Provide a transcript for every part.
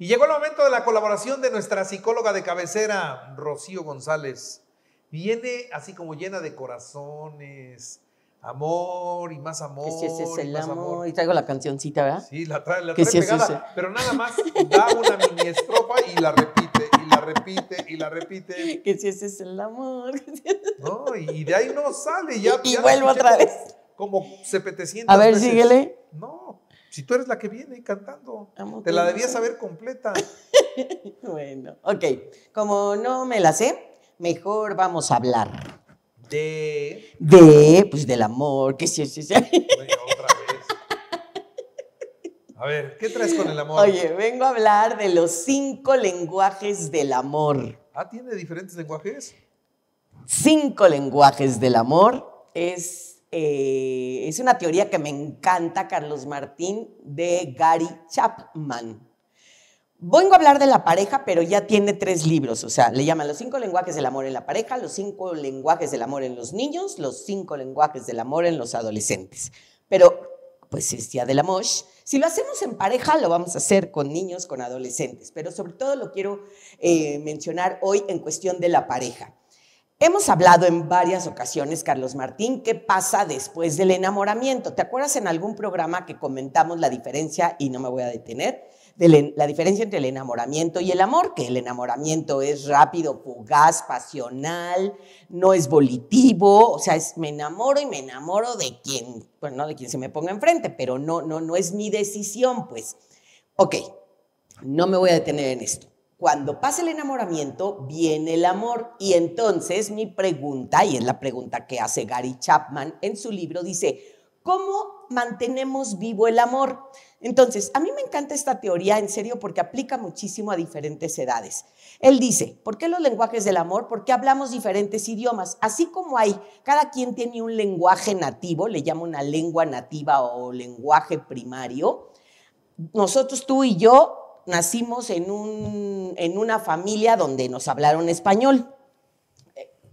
Y llegó el momento de la colaboración de nuestra psicóloga de cabecera, Rocío González. Viene así como llena de corazones, amor y más amor. Que si ese es el amor. Y traigo la cancioncita, ¿verdad? Sí, la trae, la trae pegada. Es pero nada más da una mini estrofa y la repite, y la repite, y la repite. Que si ese es el amor. No, y de ahí no sale. Ya, y, vuelvo otra vez. Como 700 A ver, síguele. No, si tú eres la que viene cantando, te la debías saber completa. bueno, ok. Como no me la sé, mejor vamos a hablar. De. De, pues del amor, que sí, sí, otra vez. A ver, ¿qué traes con el amor? Oye, vengo a hablar de los cinco lenguajes del amor. Ah, ¿tiene diferentes lenguajes? Cinco lenguajes del amor es eh, es una teoría que me encanta, Carlos Martín, de Gary Chapman. Vengo a hablar de la pareja, pero ya tiene tres libros, o sea, le llaman los cinco lenguajes del amor en la pareja, los cinco lenguajes del amor en los niños, los cinco lenguajes del amor en los adolescentes. Pero, pues es ya de la mosh. Si lo hacemos en pareja, lo vamos a hacer con niños, con adolescentes, pero sobre todo lo quiero eh, mencionar hoy en cuestión de la pareja. Hemos hablado en varias ocasiones, Carlos Martín, qué pasa después del enamoramiento. ¿Te acuerdas en algún programa que comentamos la diferencia, y no me voy a detener, de la diferencia entre el enamoramiento y el amor? Que el enamoramiento es rápido, fugaz, pasional, no es volitivo, o sea, es me enamoro y me enamoro de quien, bueno, no de quien se me ponga enfrente, pero no, no, no es mi decisión, pues. Ok, no me voy a detener en esto. Cuando pasa el enamoramiento, viene el amor. Y entonces mi pregunta, y es la pregunta que hace Gary Chapman en su libro, dice, ¿cómo mantenemos vivo el amor? Entonces, a mí me encanta esta teoría, en serio, porque aplica muchísimo a diferentes edades. Él dice, ¿por qué los lenguajes del amor? Porque hablamos diferentes idiomas. Así como hay, cada quien tiene un lenguaje nativo, le llamo una lengua nativa o lenguaje primario. Nosotros, tú y yo, nacimos en, una familia donde nos hablaron español.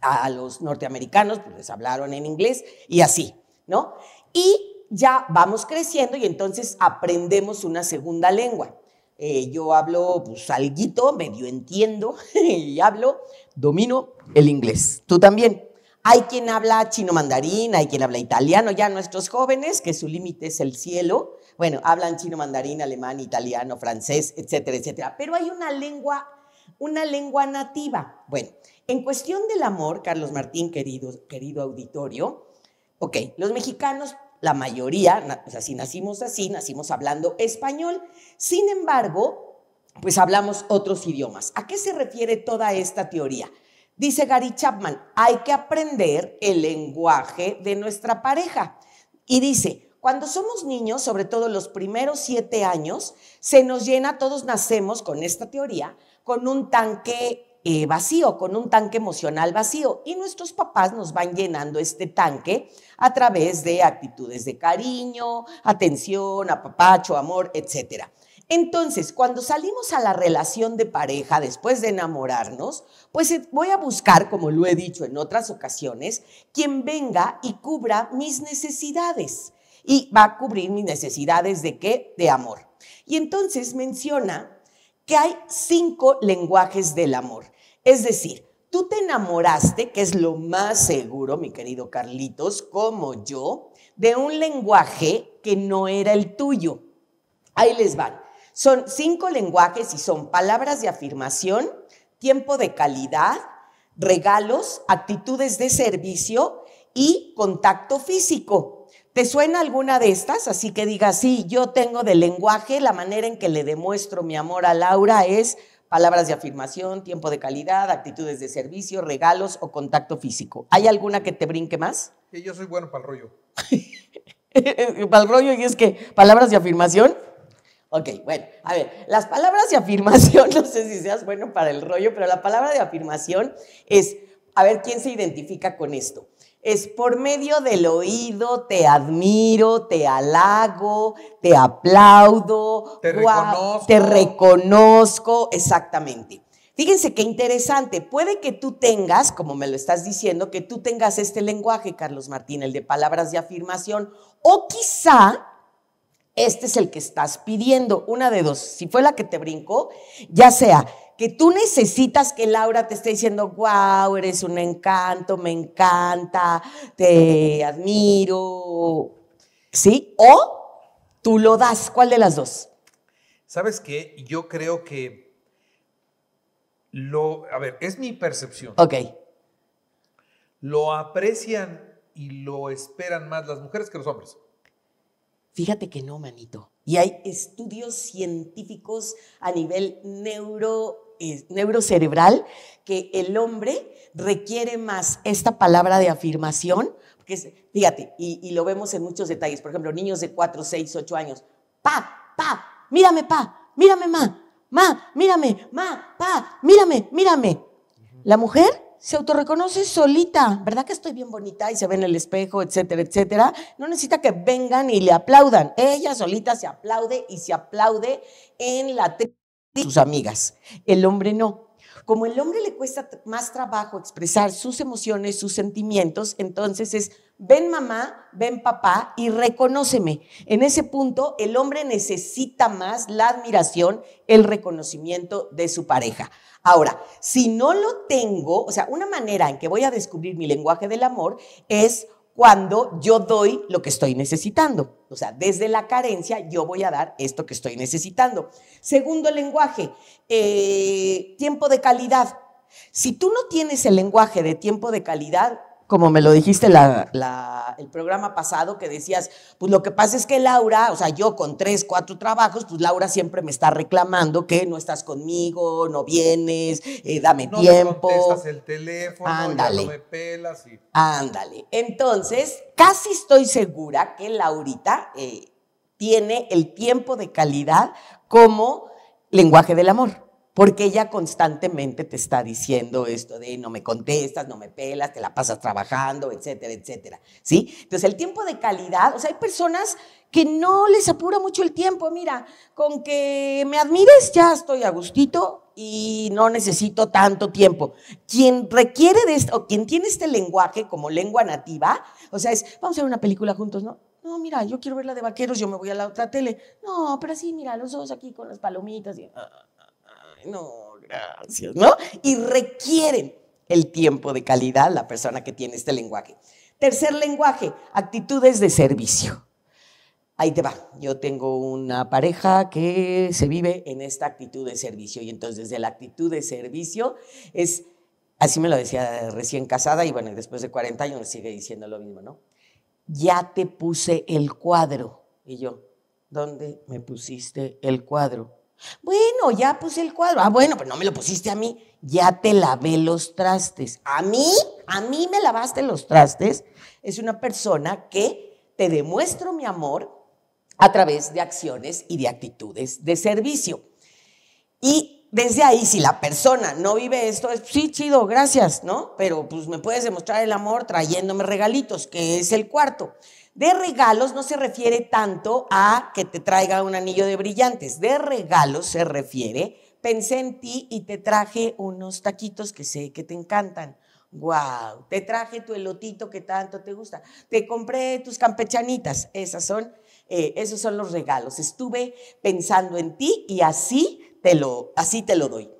A los norteamericanos pues, les hablaron en inglés y así, ¿no? Y ya vamos creciendo y entonces aprendemos una segunda lengua. Eh, yo hablo pues medio entiendo y hablo, domino el inglés. ¿Tú también? Hay quien habla chino mandarín, hay quien habla italiano, ya nuestros jóvenes, que su límite es el cielo, bueno, hablan chino mandarín, alemán, italiano, francés, etcétera, etcétera. Pero hay una lengua, una lengua nativa. Bueno, en cuestión del amor, Carlos Martín, querido, querido auditorio, ok, los mexicanos, la mayoría, o sea, si nacimos así, nacimos hablando español. Sin embargo, pues hablamos otros idiomas. ¿A qué se refiere toda esta teoría? Dice Gary Chapman, hay que aprender el lenguaje de nuestra pareja. Y dice, cuando somos niños, sobre todo los primeros siete años, se nos llena, todos nacemos con esta teoría, con un tanque eh, vacío, con un tanque emocional vacío. Y nuestros papás nos van llenando este tanque a través de actitudes de cariño, atención, apapacho, amor, etcétera. Entonces, cuando salimos a la relación de pareja después de enamorarnos, pues eh, voy a buscar, como lo he dicho en otras ocasiones, quien venga y cubra mis necesidades. Y va a cubrir mis necesidades de qué? De amor. Y entonces menciona que hay cinco lenguajes del amor. Es decir, tú te enamoraste, que es lo más seguro, mi querido Carlitos, como yo, de un lenguaje que no era el tuyo. Ahí les van. Son cinco lenguajes y son palabras de afirmación, tiempo de calidad, regalos, actitudes de servicio y contacto físico. ¿Te suena alguna de estas? Así que diga, sí, yo tengo de lenguaje, la manera en que le demuestro mi amor a Laura es palabras de afirmación, tiempo de calidad, actitudes de servicio, regalos o contacto físico. ¿Hay alguna que te brinque más? yo soy bueno para el rollo. para el rollo y es que palabras de afirmación. Ok, bueno, a ver, las palabras de afirmación, no sé si seas bueno para el rollo, pero la palabra de afirmación es, a ver, ¿quién se identifica con esto? Es por medio del oído, te admiro, te halago, te aplaudo, te, reconozco, exactamente. Fíjense qué interesante, puede que tú tengas, como me lo estás diciendo, que tú tengas este lenguaje, Carlos Martín, el de palabras de afirmación, o quizá este es el que estás pidiendo. Una de dos. Si fue la que te brincó, ya sea que tú necesitas que Laura te esté diciendo, wow, eres un encanto, me encanta, te admiro. ¿Sí? O tú lo das. ¿Cuál de las dos? Sabes qué? yo creo que lo, a ver, es mi percepción. Ok. Lo aprecian y lo esperan más las mujeres que los hombres. Fíjate que no, manito. Y hay estudios científicos a nivel eh, neurocerebral que el hombre requiere más esta palabra de afirmación, fíjate, y, y, lo vemos en muchos detalles, por ejemplo, niños de 4, 6, 8 años, pa, pa, mírame, pa, mírame, ma, ma, mírame, ma, pa, mírame, mírame. La mujer se autorreconoce solita, ¿verdad que estoy bien bonita y se ve en el espejo, etcétera, etcétera? No necesita que vengan y le aplaudan. Ella solita se aplaude y se aplaude en la de sus amigas. El hombre no. Como el hombre le cuesta más trabajo expresar sus emociones, sus sentimientos, entonces es ven mamá, ven papá y reconóceme. En ese punto, el hombre necesita más la admiración, el reconocimiento de su pareja. Ahora, si no lo tengo, o sea, una manera en que voy a descubrir mi lenguaje del amor es cuando yo doy lo que estoy necesitando. O sea, desde la carencia yo voy a dar esto que estoy necesitando. Segundo lenguaje, eh, tiempo de calidad. Si tú no tienes el lenguaje de tiempo de calidad, como me lo dijiste la, el programa pasado, que decías, pues lo que pasa es que Laura, o sea, yo con tres, cuatro trabajos, pues Laura siempre me está reclamando que no estás conmigo, no vienes, eh, dame tiempo. No contestas el teléfono, Ándale. no me pelas. Ándale. Entonces, casi estoy segura que Laurita eh, tiene el tiempo de calidad como lenguaje del amor porque ella constantemente te está diciendo esto de no me contestas, no me pelas, te la pasas trabajando, etcétera, etcétera. ¿Sí? Entonces, el tiempo de calidad, o sea, hay personas que no les apura mucho el tiempo. Mira, con que me admires ya estoy a gustito y no necesito tanto tiempo. Quien requiere de esto, o quien tiene este lenguaje como lengua nativa, o sea, es, vamos a ver una película juntos, ¿no? No, mira, yo quiero ver la de vaqueros, yo me voy a la otra tele. No, pero sí, mira, los dos aquí con las palomitas. Y, ah" no, gracias, ¿no? Y requieren el tiempo de calidad la persona que tiene este lenguaje. Tercer lenguaje, actitudes de servicio. Ahí te va. Yo tengo una pareja que se vive en esta actitud de servicio y entonces de la actitud de servicio es, así me lo decía recién casada y bueno, después de 40 años sigue diciendo lo mismo, ¿no? Ya te puse el cuadro. Y yo, ¿dónde me pusiste el cuadro? Bueno, ya puse el cuadro. Ah, bueno, pero no me lo pusiste a mí. Ya te lavé los trastes. A mí, a mí me lavaste los trastes. Es una persona que te demuestro mi amor a través de acciones y de actitudes de servicio. Y desde ahí, si la persona no vive esto, sí, chido, gracias, ¿no? Pero pues me puedes demostrar el amor trayéndome regalitos, que es el cuarto. De regalos no se refiere tanto a que te traiga un anillo de brillantes. De regalos se refiere, pensé en ti y te traje unos taquitos que sé que te encantan. Wow, te traje tu elotito que tanto te gusta. Te compré tus campechanitas. Esas son, eh, esos son los regalos. Estuve pensando en ti y así te lo, así te lo doy.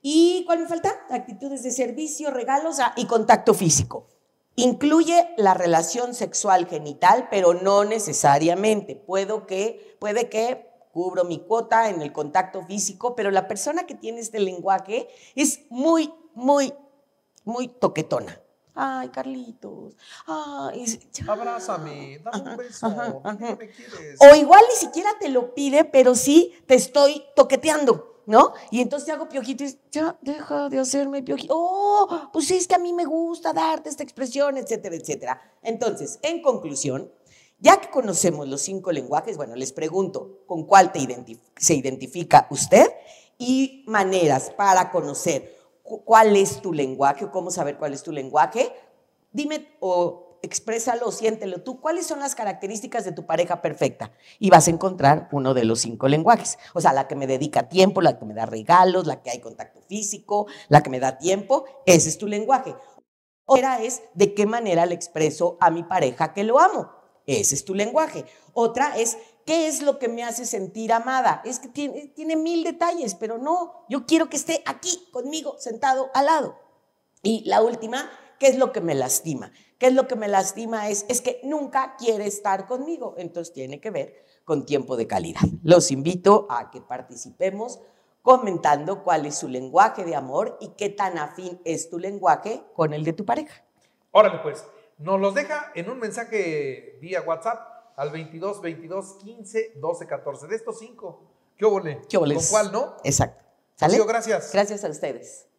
¿Y cuál me falta? Actitudes de servicio, regalos ah, y contacto físico. Incluye la relación sexual genital, pero no necesariamente. Puedo que, puede que cubro mi cuota en el contacto físico, pero la persona que tiene este lenguaje es muy, muy muy toquetona. Ay, Carlitos. Ay, Abrázame, dame un beso. Me quieres? O igual ni siquiera te lo pide, pero sí te estoy toqueteando. ¿No? Y entonces te hago piojito y ya, deja de hacerme piojito. Oh, pues es que a mí me gusta darte esta expresión, etcétera, etcétera. Entonces, en conclusión, ya que conocemos los cinco lenguajes, bueno, les pregunto con cuál te se identifica usted y maneras para conocer cuál es tu lenguaje o cómo saber cuál es tu lenguaje, dime o exprésalo, siéntelo tú, cuáles son las características de tu pareja perfecta. Y vas a encontrar uno de los cinco lenguajes. O sea, la que me dedica tiempo, la que me da regalos, la que hay contacto físico, la que me da tiempo, ese es tu lenguaje. Otra es de qué manera le expreso a mi pareja que lo amo. Ese es tu lenguaje. Otra es ¿Qué es lo que me hace sentir amada? Es que tiene, tiene mil detalles, pero no, yo quiero que esté aquí conmigo, sentado al lado. Y la última, ¿qué es lo que me lastima? ¿Qué es lo que me lastima? Es, es que nunca quiere estar conmigo, entonces tiene que ver con tiempo de calidad. Los invito a que participemos comentando cuál es su lenguaje de amor y qué tan afín es tu lenguaje con el de tu pareja. Órale, pues, nos los deja en un mensaje vía WhatsApp al 22, 22, 15, 12, 14. De estos cinco, ¿qué óvole? ¿Con cuál, no? Exacto. Pues ¿Sale? gracias. Gracias a ustedes.